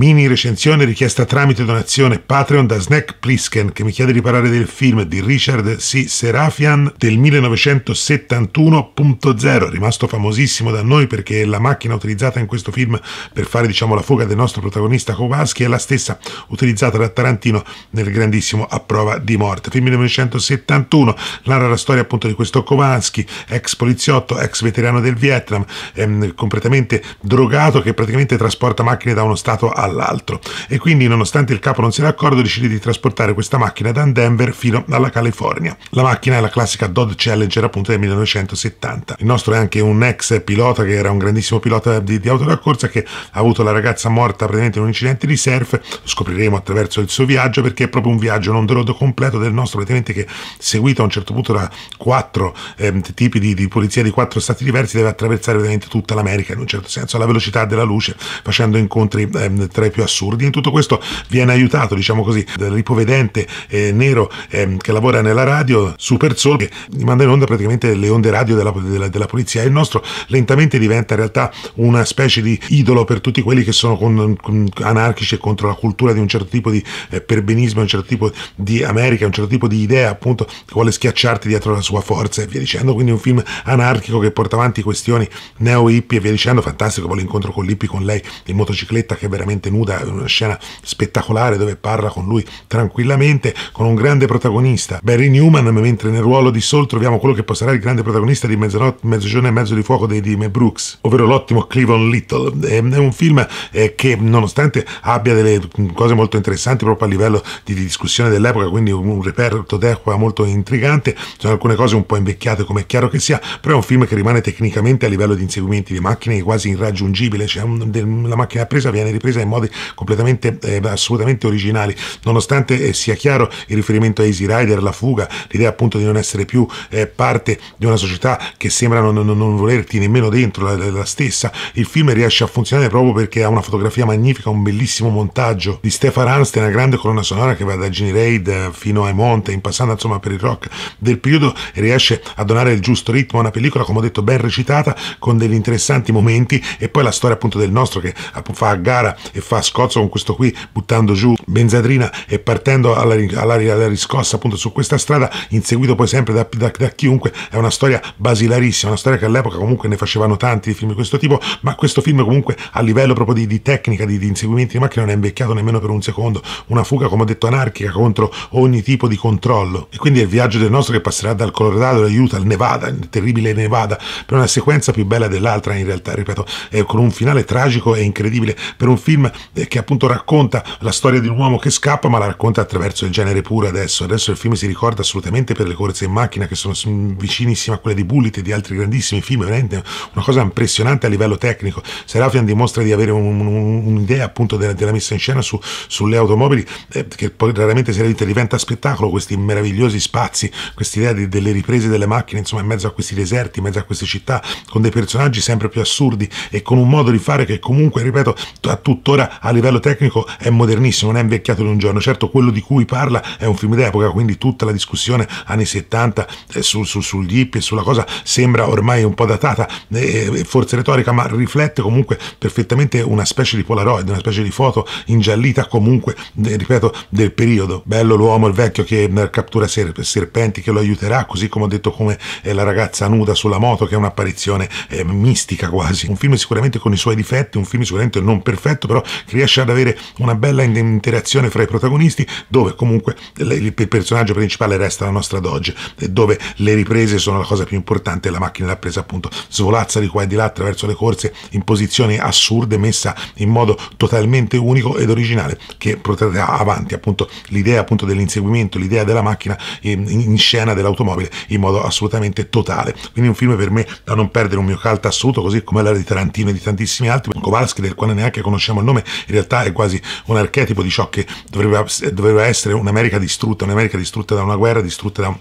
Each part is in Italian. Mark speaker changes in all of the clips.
Speaker 1: Mini recensione richiesta tramite donazione Patreon da Snack Plisken che mi chiede di parlare del film di Richard C. Serafian del 1971.0, rimasto famosissimo da noi perché la macchina utilizzata in questo film per fare diciamo la fuga del nostro protagonista Kowalski è la stessa utilizzata da Tarantino nel grandissimo A prova di morte. Film 1971 narra la storia appunto di questo Kowalski, ex poliziotto, ex veterano del Vietnam, ehm, completamente drogato che praticamente trasporta macchine da uno stato all'altro all'altro e quindi nonostante il capo non sia d'accordo decide di trasportare questa macchina da Denver fino alla California. La macchina è la classica Dodge Challenger appunto del 1970. Il nostro è anche un ex pilota che era un grandissimo pilota di, di auto da corsa che ha avuto la ragazza morta praticamente in un incidente di surf, lo scopriremo attraverso il suo viaggio perché è proprio un viaggio non road completo del nostro praticamente che seguito a un certo punto da quattro eh, tipi di, di polizia di quattro stati diversi deve attraversare ovviamente tutta l'America in un certo senso alla velocità della luce facendo incontri eh, tra tra i più assurdi. In tutto questo viene aiutato, diciamo così, dall'ipovedente eh, nero eh, che lavora nella radio, Super Soul, che manda in onda praticamente le onde radio della, della, della polizia. E il nostro lentamente diventa in realtà una specie di idolo per tutti quelli che sono con, con anarchici e contro la cultura di un certo tipo di eh, perbenismo, un certo tipo di America, un certo tipo di idea appunto che vuole schiacciarti dietro la sua forza e via dicendo. Quindi un film anarchico che porta avanti questioni neo-hippie e via dicendo. Fantastico, poi l'incontro con l'hippie, con lei in motocicletta che è veramente praticamente nuda, una scena spettacolare dove parla con lui tranquillamente, con un grande protagonista, Barry Newman, mentre nel ruolo di Sol troviamo quello che sarà il grande protagonista di Mezzogiorno e Mezzo di Fuoco dei Dime Brooks, ovvero l'ottimo Cleveland Little. È un film eh, che nonostante abbia delle cose molto interessanti proprio a livello di discussione dell'epoca, quindi un reperto d'epoca molto intrigante, sono alcune cose un po' invecchiate come è chiaro che sia, però è un film che rimane tecnicamente a livello di inseguimenti di macchine quasi irraggiungibile, cioè la macchina presa viene ripresa in modi completamente, eh, assolutamente originali, nonostante eh, sia chiaro il riferimento a Easy Rider, la fuga, l'idea appunto di non essere più eh, parte di una società che sembra non, non, non volerti nemmeno dentro la, la, stessa, il film riesce a funzionare proprio perché ha una fotografia magnifica, un bellissimo montaggio di Stefan Ranstein, una grande colonna sonora che va da Gene Raid eh, fino ai Monte in passando insomma per il rock del periodo e riesce a donare il giusto ritmo a una pellicola, come ho detto, ben recitata, con degli interessanti momenti e poi la storia appunto del nostro che eh, fa a gara e che fa Scozzo con questo qui buttando giù Benzadrina e partendo alla, alla, alla riscossa appunto su questa strada inseguito poi sempre da, da, da, chiunque è una storia basilarissima una storia che all'epoca comunque ne facevano tanti di film di questo tipo ma questo film comunque a livello proprio di, di tecnica di, di inseguimenti di macchina non è invecchiato nemmeno per un secondo una fuga come ho detto anarchica contro ogni tipo di controllo e quindi è il viaggio del nostro che passerà dal Colorado da al Nevada il terribile Nevada per una sequenza più bella dell'altra in realtà ripeto è con un finale tragico e incredibile per un film eh, che appunto racconta la storia di un uomo che scappa ma la racconta attraverso il genere puro adesso adesso il film si ricorda assolutamente per le corse in macchina che sono vicinissime a quelle di Bullet e di altri grandissimi film veramente una cosa impressionante a livello tecnico Serafian dimostra di avere un, un, un'idea appunto della, della, messa in scena su, sulle automobili eh, che poi raramente si realizza diventa spettacolo questi meravigliosi spazi questa idea delle riprese delle macchine insomma in mezzo a questi deserti in mezzo a queste città con dei personaggi sempre più assurdi e con un modo di fare che comunque ripeto a tuttora ancora a livello tecnico è modernissimo, non è invecchiato di un giorno. Certo, quello di cui parla è un film d'epoca, quindi tutta la discussione anni 70 eh, sul, sul, sul hippie e sulla cosa sembra ormai un po' datata, eh, eh, forse retorica, ma riflette comunque perfettamente una specie di polaroid, una specie di foto ingiallita comunque, eh, ripeto, del periodo. Bello l'uomo, il vecchio che eh, cattura serp- serpenti, che lo aiuterà, così come ho detto come eh, la ragazza nuda sulla moto, che è un'apparizione mistica quasi. Un film sicuramente con i suoi difetti, un film sicuramente non perfetto, però che riesce ad avere una bella interazione fra i protagonisti, dove comunque il personaggio principale resta la nostra Dodge, dove le riprese sono la cosa più importante, la macchina l'ha presa appunto, svolazza di qua e di là attraverso le corse in posizioni assurde, messa in modo totalmente unico ed originale, che porterà avanti appunto l'idea appunto dell'inseguimento, l'idea della macchina in, in scena dell'automobile in modo assolutamente totale. Quindi un film per me da non perdere un mio caldo assoluto, così come l'era di Tarantino e di tantissimi altri, Kowalski del quale neanche conosciamo il nome, in realtà è quasi un archetipo di ciò che dovrebbe, doveva essere un'America distrutta, un'America distrutta da una guerra, distrutta da un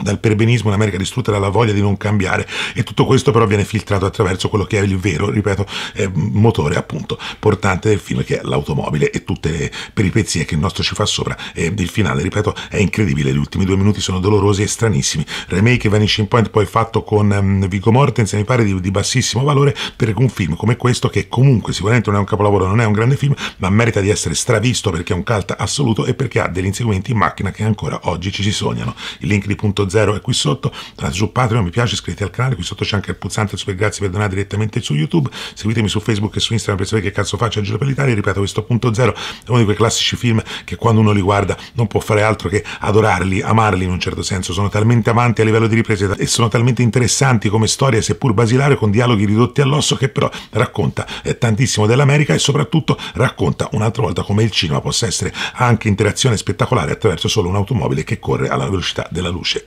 Speaker 1: dal perbenismo un'America distrutta dalla voglia di non cambiare e tutto questo però viene filtrato attraverso quello che è il vero, ripeto, eh, motore appunto portante del film che è l'automobile e tutte le peripezie che il nostro ci fa sopra e il finale, ripeto, è incredibile, gli ultimi due minuti sono dolorosi e stranissimi. Remake Vanishing Point poi fatto con um, mm, Vigo Mortensen mi pare di, di, bassissimo valore per un film come questo che comunque sicuramente non è un capolavoro, non è un grande film, ma merita di essere stravisto perché è un cult assoluto e perché ha degli inseguimenti in macchina che ancora oggi ci si sognano. Il link di punto 3.0 è qui sotto, andate su Patreon, mi piace, iscrivetevi al canale, qui sotto c'è anche il pulsante super grazie per donare direttamente su YouTube, seguitemi su Facebook e su Instagram per sapere che cazzo faccio a Giro per l'Italia, ripeto questo punto zero è uno di quei classici film che quando uno li guarda non può fare altro che adorarli, amarli in un certo senso, sono talmente amanti a livello di riprese e sono talmente interessanti come storia seppur basilare con dialoghi ridotti all'osso che però racconta eh, tantissimo dell'America e soprattutto racconta un'altra volta come il cinema possa essere anche interazione spettacolare attraverso solo un'automobile che corre alla velocità della luce.